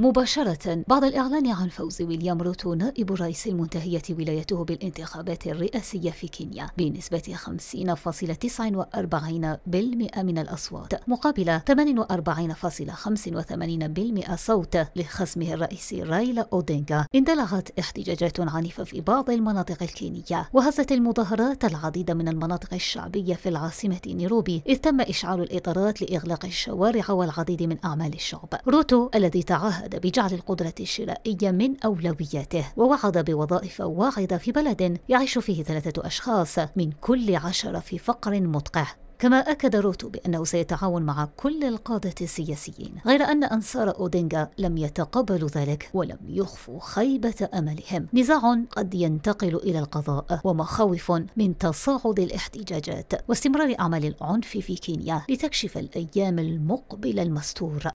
مباشرة بعد الإعلان عن فوز ويليام روتو نائب رئيس المنتهية ولايته بالانتخابات الرئاسية في كينيا بنسبة 50.49% من الأصوات مقابل 48.85% صوت لخصمه الرئيسي رايلا أودينغا اندلعت احتجاجات عنيفة في بعض المناطق الكينية وهزت المظاهرات العديد من المناطق الشعبية في العاصمة نيروبي إذ تم إشعال الإطارات لإغلاق الشوارع والعديد من أعمال الشعب روتو الذي تعهد عهد بجعل القدرة الشرائية من أولوياته ووعد بوظائف واعدة في بلد يعيش فيه ثلاثة أشخاص من كل عشرة في فقر مدقع كما أكد روتو بأنه سيتعاون مع كل القادة السياسيين غير أن أنصار أودينغا لم يتقبلوا ذلك ولم يخفوا خيبة أملهم نزاع قد ينتقل إلى القضاء ومخاوف من تصاعد الاحتجاجات واستمرار أعمال العنف في كينيا لتكشف الأيام المقبلة المستور